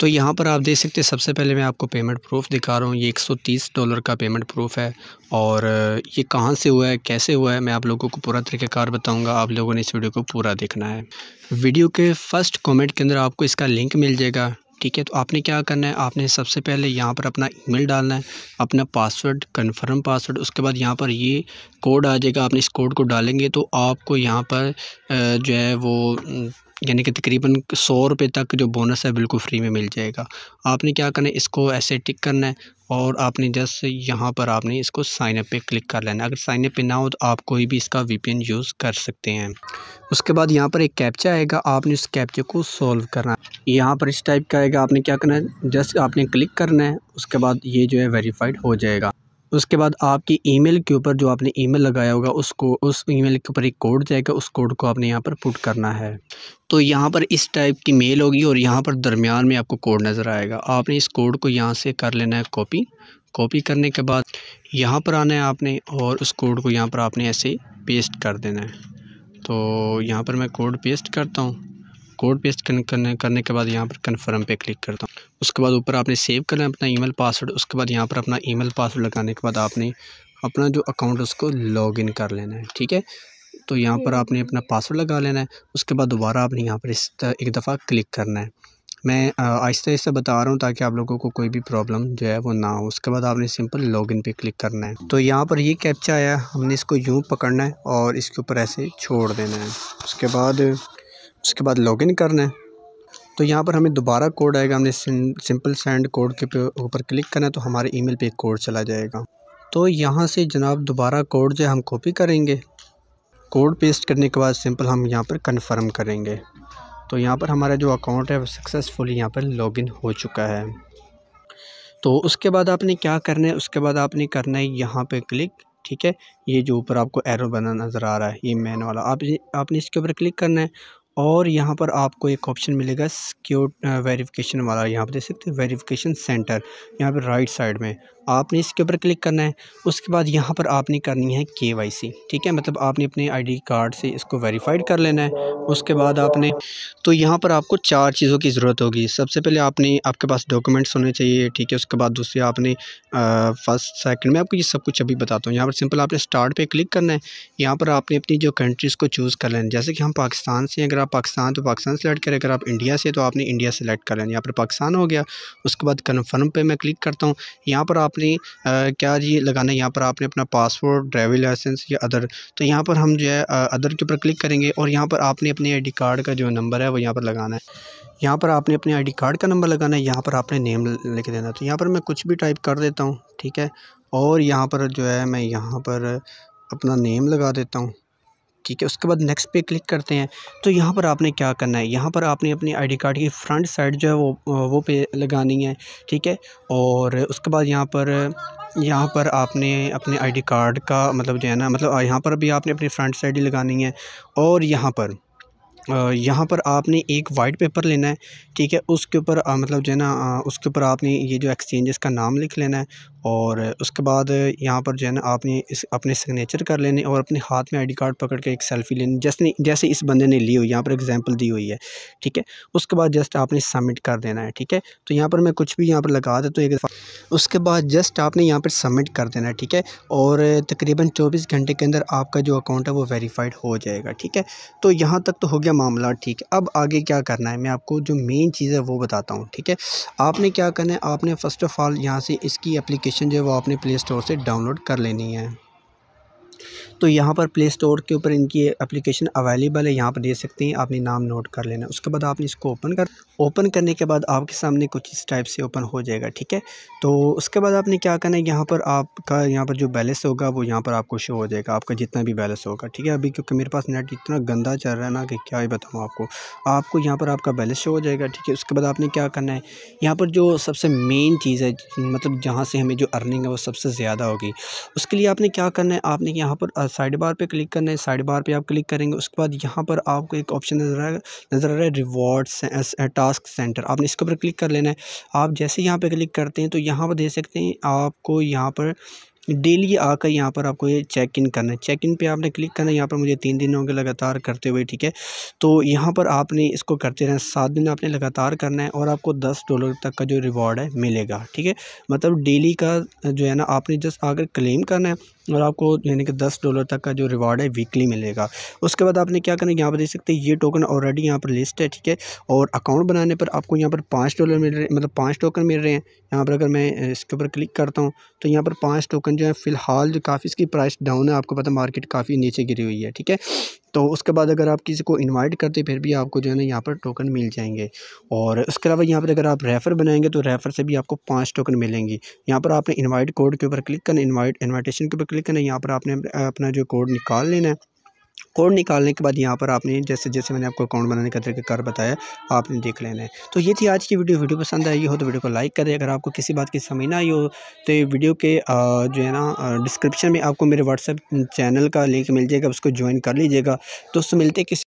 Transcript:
तो यहाँ पर आप देख सकते हैं सबसे पहले मैं आपको पेमेंट प्रूफ दिखा रहा हूँ ये 130 डॉलर का पेमेंट प्रूफ है और ये कहाँ से हुआ है कैसे हुआ है मैं आप लोगों को पूरा तरीक़ेकार बताऊँगा आप लोगों ने इस वीडियो को पूरा देखना है वीडियो के फर्स्ट कॉमेंट के अंदर आपको इसका लिंक मिल जाएगा ठीक है तो आपने क्या करना है आपने सबसे पहले यहाँ पर अपना ईमेल डालना है अपना पासवर्ड कन्फर्म पासवर्ड उसके बाद यहाँ पर ये कोड आ जाएगा आपने इस कोड को डालेंगे तो आपको यहाँ पर जो है वो यानी कि तकरीबन सौ रुपये तक जो बोनस है बिल्कुल फ्री में मिल जाएगा आपने क्या करना है इसको ऐसे टिक करना है और आपने जस्ट यहाँ पर आपने इसको साइनअप पे क्लिक कर लेना अगर साइन अप पे ना हो तो आप कोई भी इसका वीपीएन यूज़ कर सकते हैं उसके बाद यहाँ पर एक कैप्चा आएगा आपने उस कैप्चे को सॉल्व करना है यहाँ पर इस टाइप का आएगा आपने क्या करना है जस्ट आपने क्लिक करना है उसके बाद ये जो है वेरीफाइड हो जाएगा उसके बाद आपकी ईमेल के ऊपर जो आपने ईमेल लगाया होगा उसको उस ईमेल के ऊपर एक कोड जाएगा उस कोड को आपने यहाँ पर पुट करना है तो यहाँ पर इस टाइप की मेल होगी और यहाँ पर दरमियान में आपको कोड नज़र आएगा आपने इस कोड को यहाँ से कर लेना है कॉपी कॉपी करने के बाद यहाँ पर आना है आपने और उस कोड को यहाँ पर आपने ऐसे पेस्ट कर देना है तो यहाँ पर मैं कोड पेस्ट करता हूँ कोड पेस्ट करने करने के बाद यहाँ पर कन्फर्म पे क्लिक करता हूँ उसके बाद ऊपर आपने सेव करना है अपना ईमेल पासवर्ड उसके बाद यहाँ पर अपना ईमेल पासवर्ड लगाने के बाद आपने अपना जो अकाउंट है उसको लॉग इन कर लेना है ठीक है तो यहाँ पर आपने अपना पासवर्ड लगा लेना है उसके बाद दोबारा आपने यहाँ पर इस एक दफ़ा क्लिक करना है मैं आहिस्ता आहिस्ता बता रहा हूँ ताकि आप लोगों को कोई भी प्रॉब्लम जो है वो ना हो उसके बाद आपने सिंपल लॉगिन पे क्लिक करना है तो यहाँ पर ये कैप्चा आया हमने इसको यूँ पकड़ना है और इसके ऊपर ऐसे छोड़ देना है उसके बाद उसके बाद लॉगिन करना है तो यहाँ पर हमें दोबारा कोड आएगा हमने सिंपल सैंड कोड के ऊपर क्लिक करना है तो हमारे ईमेल पे एक कोड चला जाएगा तो यहाँ से जनाब दोबारा कोड जो हम कॉपी करेंगे कोड पेस्ट करने के बाद सिंपल हम यहाँ पर कन्फर्म करेंगे तो यहाँ पर हमारा जो अकाउंट है वो सक्सेसफुली यहाँ पर लॉगिन हो चुका है तो उसके बाद आपने क्या करना है उसके बाद आपने करना है यहाँ पे क्लिक ठीक है ये जो ऊपर आपको एरो बना नज़र आ रहा है ये मैन वाला आप आपने इसके ऊपर क्लिक करना है और यहाँ पर आपको एक ऑप्शन मिलेगा सिक्योर वेरिफिकेशन वाला यहाँ पर देख सकते हैं वेरिफिकेशन सेंटर यहाँ पर राइट साइड में आपने इसके ऊपर क्लिक करना है उसके बाद यहाँ पर आपने करनी है के वाई सी ठीक है मतलब आपने अपने आई डी कार्ड से इसको वेरीफाइड कर लेना है उसके बाद आपने तो यहाँ पर आपको चार चीज़ों की ज़रूरत होगी सबसे पहले आपने आपके पास डॉक्यूमेंट्स होने चाहिए ठीक है उसके बाद दूसरे आपने फर्स्ट सेकंड में आपको ये सब कुछ अभी बताता हूँ यहाँ पर सिंपल आपने स्टार्ट पे क्लिक करना है यहाँ पर आपने अपनी जो कंट्रीज़ को चूज़ कर लेना जैसे कि हम पाकिस्तान से अगर आप पाकिस्तान तो पाकिस्तान सेलेक्ट करें अगर आप इंडिया से तो आपने इंडिया सेलेक्ट कर लेना यहाँ पर पाकिस्तान हो गया उसके बाद कन्फर्म पर मैं क्लिक करता हूँ यहाँ पर आप अपनी क्या जी लगाना है यहाँ पर आपने अपना पासपोर्ट ड्राइविंग लाइसेंस या अदर तो यहाँ पर हम जो है अदर के ऊपर क्लिक करेंगे और यहाँ पर आपने अपने आई कार्ड का जो नंबर है वो यहाँ पर लगाना है यहाँ पर आपने अपने डी कार्ड का नंबर लगाना है यहाँ पर आपने नेम लिख देना है तो यहाँ पर मैं कुछ भी टाइप कर देता हूँ ठीक है और यहाँ पर जो है मैं यहाँ पर अपना नेम लगा देता हूँ ठीक है उसके बाद नेक्स्ट पे क्लिक करते हैं तो यहाँ पर आपने क्या करना है यहाँ पर आपने अपनी आईडी कार्ड की फ्रंट साइड जो है वो वो पे लगानी है ठीक है और उसके बाद यहाँ पर यहाँ पर आपने अपने आईडी कार्ड का मतलब जो है ना मतलब यहाँ पर भी आपने अपनी फ्रंट साइड लगानी है और यहाँ पर यहाँ पर आपने एक वाइट पेपर लेना है ठीक है उसके ऊपर मतलब जो है ना उसके ऊपर आपने ये जो एक्सचेंजेस का नाम लिख लेना है और उसके बाद यहाँ पर जो है ना आपने इस अपने सिग्नेचर कर लेने और अपने हाथ में आईडी कार्ड पकड़ के एक सेल्फ़ी लेनी जैसे जैसे इस बंदे ने ली हुई यहाँ पर एग्जांपल दी हुई है ठीक है उसके बाद जस्ट आपने सबमिट कर देना है ठीक है तो यहाँ पर मैं कुछ भी यहाँ पर लगा देता तो एक उसके बाद जस्ट आपने यहाँ पर सबमिट कर देना है ठीक है और तकरीबन चौबीस घंटे के अंदर आपका जो अकाउंट है वो वेरीफाइड हो जाएगा ठीक है तो यहाँ तक तो हो गया मामला ठीक है अब आगे क्या करना है मैं आपको जो मेन चीज़ है वो बताता हूँ ठीक है आपने क्या करना है आपने फ़र्स्ट ऑफ़ ऑल यहाँ से इसकी अप्लीकेशन एप्लीकेशन जो है वो आपने प्ले स्टोर से डाउनलोड कर लेनी है तो यहाँ पर प्ले स्टोर के ऊपर इनकी एप्लीकेशन अवेलेबल है यहाँ पर दे सकते हैं आपने नाम नोट कर लेना उसके बाद आपने इसको ओपन कर ओपन करने के बाद आपके सामने कुछ इस टाइप से ओपन हो जाएगा ठीक है तो उसके बाद आपने क्या करना है यहाँ पर आपका यहाँ पर जो बैलेंस होगा वो यहाँ पर आपको शो हो जाएगा आपका जितना भी बैलेंस होगा ठीक है अभी क्योंकि मेरे पास नेट इतना गंदा चल रहा है ना कि क्या ही बताऊँ आपको आपको यहाँ पर आपका बैलेंस शो हो जाएगा ठीक है उसके बाद आपने क्या करना है यहाँ पर जो सबसे मेन चीज़ है मतलब जहाँ से हमें जो अर्निंग है वो सबसे ज़्यादा होगी उसके लिए आपने क्या करना है आपने यहाँ यहाँ पर साइड बार पे क्लिक करना है साइड बार पे आप क्लिक करेंगे उसके बाद यहाँ पर आपको एक ऑप्शन नज़र आएगा नज़र आ रहा है रिवॉर्ड टास्क सेंटर आपने इसके ऊपर क्लिक कर लेना है आप जैसे यहाँ पर क्लिक करते हैं तो यहाँ पर दे सकते हैं आपको यहाँ पर डेली आकर यहाँ पर आपको ये चेक इन करना है चेक इन पे आपने क्लिक करना है यहाँ पर मुझे तीन दिन हो गए लगातार करते हुए ठीक है तो यहाँ पर आपने इसको करते रहना सात दिन आपने लगातार करना है और आपको दस डॉलर तक का जो रिवॉर्ड है मिलेगा ठीक है मतलब डेली का जो है ना आपने जस्ट आकर क्लेम करना है और आपको यानी कि दस डॉलर तक का जो रिवार्ड है वीकली मिलेगा उसके बाद आपने क्या करना है यहाँ पर देख सकते हैं ये टोकन ऑलरेडी यहाँ पर लिस्ट है ठीक है और अकाउंट बनाने पर आपको यहाँ पर पाँच डॉलर मिल रहे मतलब पाँच टोकन मिल रहे हैं यहाँ पर अगर मैं इसके ऊपर क्लिक करता हूँ तो यहाँ पर पाँच टोकन जो है फ़िलहाल जो काफ़ी इसकी प्राइस डाउन है आपको पता मार्केट काफ़ी नीचे गिरी हुई है ठीक है तो उसके बाद अगर आप किसी को इनवाइट करते फिर भी आपको जो है ना यहाँ पर टोकन मिल जाएंगे और उसके अलावा यहाँ पर अगर आप रेफ़र बनाएंगे तो रेफ़र से भी आपको पाँच टोकन मिलेंगी यहाँ पर आपने इन्वाइट कोड के ऊपर क्लिक करना इन्वाइट इन्वाइटेशन के ऊपर क्लिक करना यहाँ पर आपने अपना जो कोड निकाल लेना है कोड निकालने के बाद यहाँ पर आपने जैसे जैसे मैंने आपको अकाउंट बनाने का तरीके कर बताया आपने देख लेना है तो ये थी आज की वीडियो वीडियो पसंद आई हो तो वीडियो को लाइक करें अगर आपको किसी बात की समझ ना आई हो तो ये वीडियो के जो है ना डिस्क्रिप्शन में आपको मेरे व्हाट्सएप चैनल का लिंक मिल जाएगा उसको ज्वाइन कर लीजिएगा दोस्तों मिलते किसी